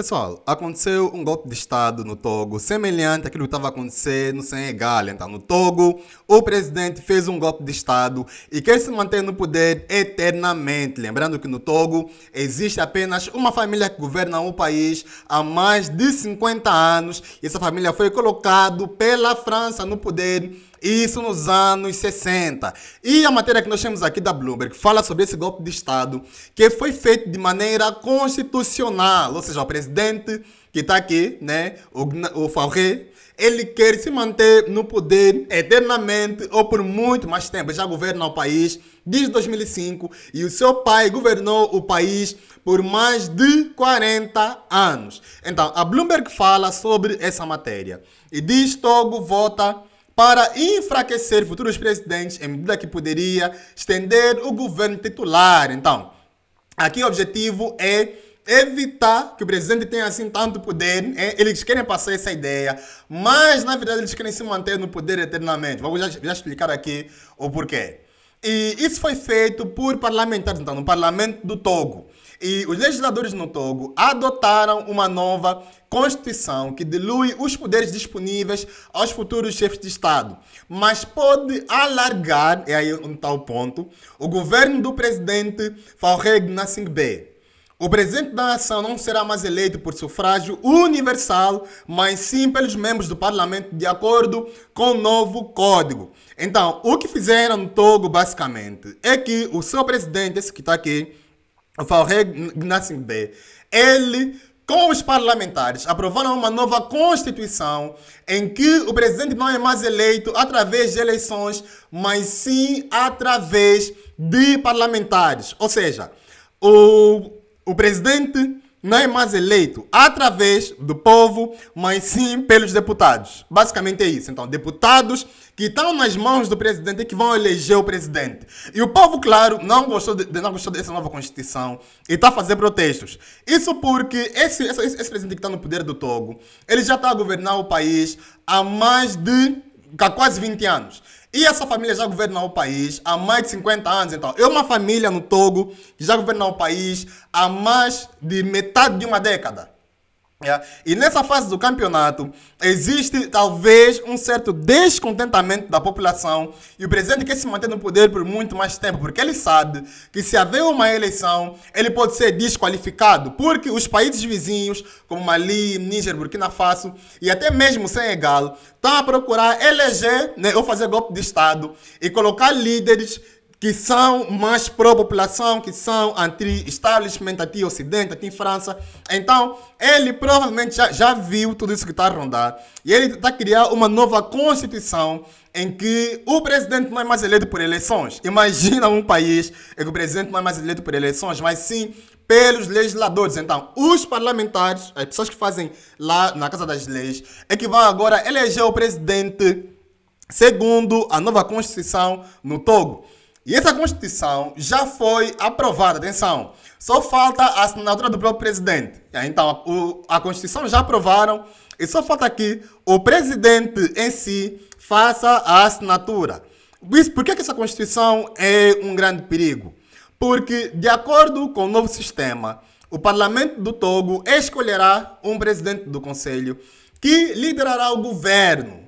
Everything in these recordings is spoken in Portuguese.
Pessoal, aconteceu um golpe de Estado no Togo semelhante àquilo que estava acontecendo no Senegal. Então, no Togo, o presidente fez um golpe de Estado e quer se manter no poder eternamente. Lembrando que no Togo existe apenas uma família que governa o país há mais de 50 anos e essa família foi colocada pela França no poder isso nos anos 60. E a matéria que nós temos aqui da Bloomberg fala sobre esse golpe de Estado que foi feito de maneira constitucional. Ou seja, o presidente que está aqui, né, o, o Fauré, ele quer se manter no poder eternamente ou por muito mais tempo. Já governa o país desde 2005 e o seu pai governou o país por mais de 40 anos. Então, a Bloomberg fala sobre essa matéria e diz: Togo vota para enfraquecer futuros presidentes em medida que poderia estender o governo titular. Então, aqui o objetivo é evitar que o presidente tenha assim tanto poder. Né? Eles querem passar essa ideia, mas na verdade eles querem se manter no poder eternamente. Vou já, já explicar aqui o porquê. E isso foi feito por parlamentares, então, no parlamento do Togo. E os legisladores no Togo adotaram uma nova Constituição que dilui os poderes disponíveis aos futuros chefes de Estado, mas pode alargar, é aí um tal tá ponto, o governo do presidente Faureg Nassimbe. O presidente da nação não será mais eleito por sufrágio universal, mas sim pelos membros do parlamento de acordo com o novo código. Então, o que fizeram no Togo, basicamente, é que o seu presidente, esse que está aqui, Valré Gnassimbe, ele com os parlamentares, aprovaram uma nova Constituição em que o presidente não é mais eleito através de eleições, mas sim através de parlamentares. Ou seja, o, o presidente não é mais eleito através do povo, mas sim pelos deputados. Basicamente é isso. Então, deputados que estão nas mãos do presidente que vão eleger o presidente. E o povo, claro, não gostou, de, não gostou dessa nova Constituição e está a fazer protestos. Isso porque esse, esse, esse presidente que está no poder do Togo, ele já está a governar o país há mais de há quase 20 anos. E essa família já governa o país há mais de 50 anos. Então, é uma família no Togo que já governa o país há mais de metade de uma década. Yeah. E nessa fase do campeonato, existe talvez um certo descontentamento da população e o presidente quer se manter no poder por muito mais tempo, porque ele sabe que se haver uma eleição, ele pode ser desqualificado, porque os países vizinhos, como Mali, Níger, Burkina Faso e até mesmo Senegal, estão a procurar eleger né, ou fazer golpe de Estado e colocar líderes que são mais pro-população, que são anti-establishment, anti-ocidente, anti-França. Então, ele provavelmente já, já viu tudo isso que está a rondar. E ele está a criar uma nova constituição em que o presidente não é mais eleito por eleições. Imagina um país em que o presidente não é mais eleito por eleições, mas sim pelos legisladores. Então, os parlamentares, as pessoas que fazem lá na Casa das Leis, é que vão agora eleger o presidente segundo a nova Constituição no Togo. E essa Constituição já foi aprovada, atenção, só falta a assinatura do próprio presidente. É, então, a Constituição já aprovaram e só falta que o presidente em si faça a assinatura. Isso, por que essa Constituição é um grande perigo? Porque, de acordo com o novo sistema, o Parlamento do Togo escolherá um presidente do Conselho que liderará o governo.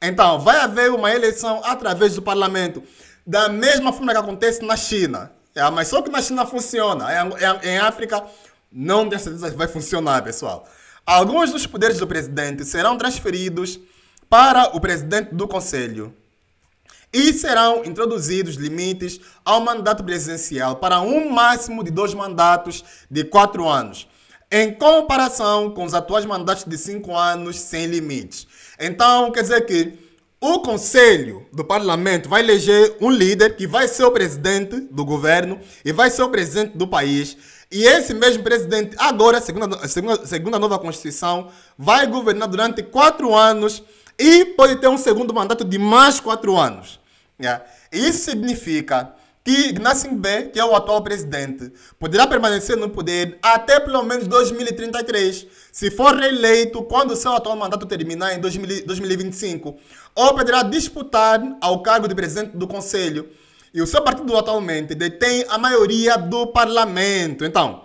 Então, vai haver uma eleição através do Parlamento da mesma forma que acontece na China. É, mas só que na China funciona. É, é, em África, não tenho certeza que vai funcionar, pessoal. Alguns dos poderes do presidente serão transferidos para o presidente do Conselho e serão introduzidos limites ao mandato presidencial para um máximo de dois mandatos de quatro anos, em comparação com os atuais mandatos de cinco anos sem limites. Então, quer dizer que o Conselho do Parlamento vai eleger um líder que vai ser o presidente do governo e vai ser o presidente do país. E esse mesmo presidente, agora, segundo a, segundo, segundo a nova Constituição, vai governar durante quatro anos e pode ter um segundo mandato de mais quatro anos. Yeah. É. Isso significa que Ignacio B, que é o atual presidente, poderá permanecer no poder até pelo menos 2033, se for reeleito quando seu atual mandato terminar em 2025, ou poderá disputar ao cargo de presidente do Conselho. E o seu partido atualmente detém a maioria do parlamento. Então,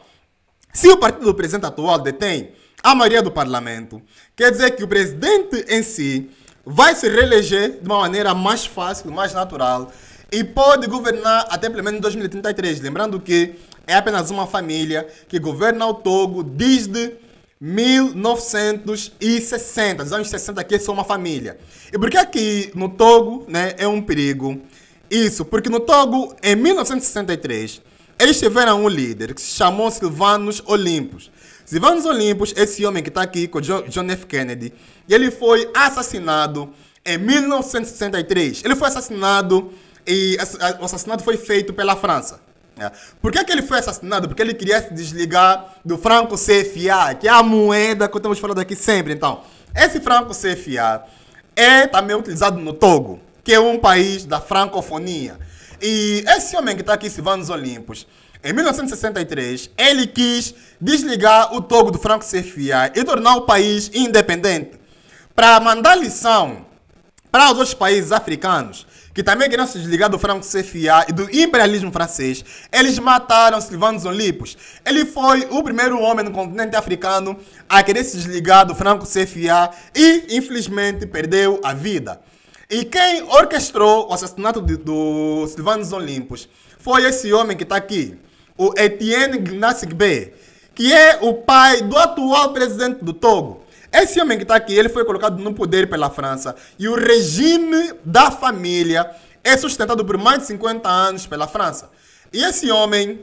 se o partido do presidente atual detém a maioria do parlamento, quer dizer que o presidente em si vai se reeleger de uma maneira mais fácil, mais natural e pode governar até pelo menos 2033. Lembrando que é apenas uma família que governa o Togo desde 1960. Nos anos 60 aqui é só uma família. E por que aqui no Togo né, é um perigo? Isso, porque no Togo, em 1963, eles tiveram um líder que se chamou Silvanos Olimpos. Silvanos Olimpos, esse homem que está aqui com John, John F. Kennedy, ele foi assassinado em 1963. Ele foi assassinado e o assassinato foi feito pela França. É. Por que, que, ele foi assassinado? Porque ele queria se desligar do franco CFA, que é a moeda que estamos falando aqui sempre. Então, esse franco CFA é também utilizado no Togo, que é um país da francofonia. E esse homem que está aqui, dos Olimpos, em 1963, ele quis desligar o Togo do franco CFA e tornar o país independente para mandar lição para os outros países africanos que também queriam se desligar do franco CFA e do imperialismo francês, eles mataram Silvano Zonlipos. Ele foi o primeiro homem no continente africano a querer se desligar do franco CFA e, infelizmente, perdeu a vida. E quem orquestrou o assassinato de, do Silvano Zonlimpos foi esse homem que está aqui, o Etienne Gnassingbe, que é o pai do atual presidente do Togo. Esse homem que está aqui, ele foi colocado no poder pela França. E o regime da família é sustentado por mais de 50 anos pela França. E esse homem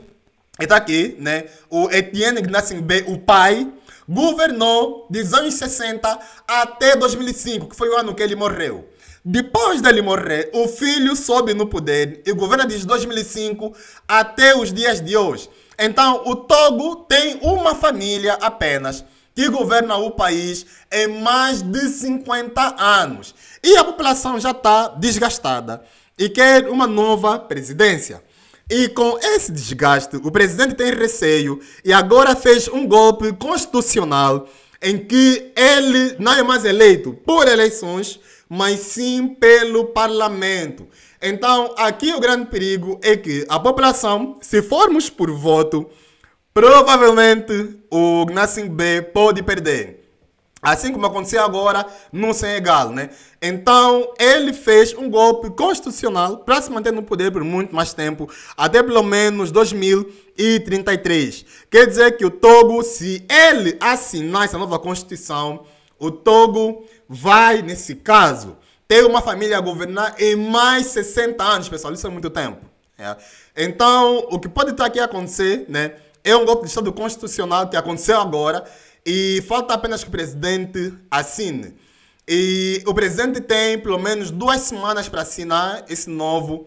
está aqui, né? O Etienne Gnassingbé, o pai, governou dos anos 60 até 2005, que foi o ano que ele morreu. Depois dele morrer, o filho sobe no poder e governa desde 2005 até os dias de hoje. Então, o Togo tem uma família apenas que governa o país em mais de 50 anos. E a população já está desgastada e quer uma nova presidência. E com esse desgaste, o presidente tem receio e agora fez um golpe constitucional em que ele não é mais eleito por eleições, mas sim pelo parlamento. Então, aqui o grande perigo é que a população, se formos por voto, provavelmente o Gnassim B pode perder. Assim como aconteceu agora no Senegal, né? Então, ele fez um golpe constitucional para se manter no poder por muito mais tempo, até pelo menos 2033. Quer dizer que o Togo, se ele assinar essa nova constituição, o Togo vai, nesse caso, ter uma família a governar em mais 60 anos, pessoal. Isso é muito tempo. É. Então, o que pode estar aqui a acontecer, né? É um golpe de Estado constitucional que aconteceu agora e falta apenas que o presidente assine. E o presidente tem pelo menos duas semanas para assinar esse novo,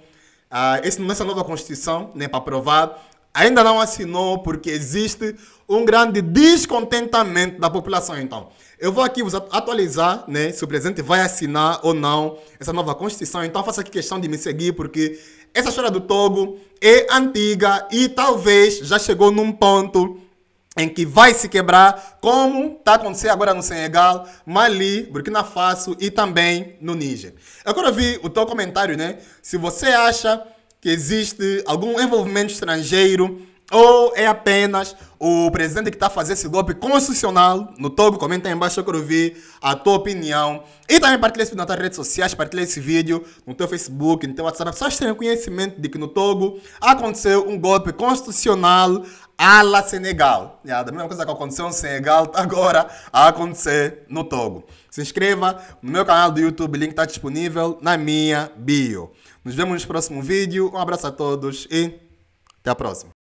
uh, esse, essa nova Constituição, né, para aprovar. Ainda não assinou porque existe um grande descontentamento da população. Então, eu vou aqui vos atualizar né, se o presidente vai assinar ou não essa nova Constituição. Então, faça aqui questão de me seguir porque essa história do Togo é antiga e talvez já chegou num ponto em que vai se quebrar, como está acontecendo agora no Senegal, Mali, Burkina Faso e também no Níger. Agora vi o teu comentário, né? Se você acha que existe algum envolvimento estrangeiro ou é apenas o presidente que está a fazer esse golpe constitucional no Togo? Comenta aí embaixo, eu quero ouvir a tua opinião. E também partilha esse vídeo nas tuas redes sociais, partilha esse vídeo no teu Facebook, no teu WhatsApp. As pessoas tenham conhecimento de que no Togo aconteceu um golpe constitucional à la Senegal. É a mesma coisa que aconteceu no Senegal, está agora a acontecer no Togo. Se inscreva no meu canal do YouTube, link está disponível na minha bio. Nos vemos no próximo vídeo. Um abraço a todos e até a próxima.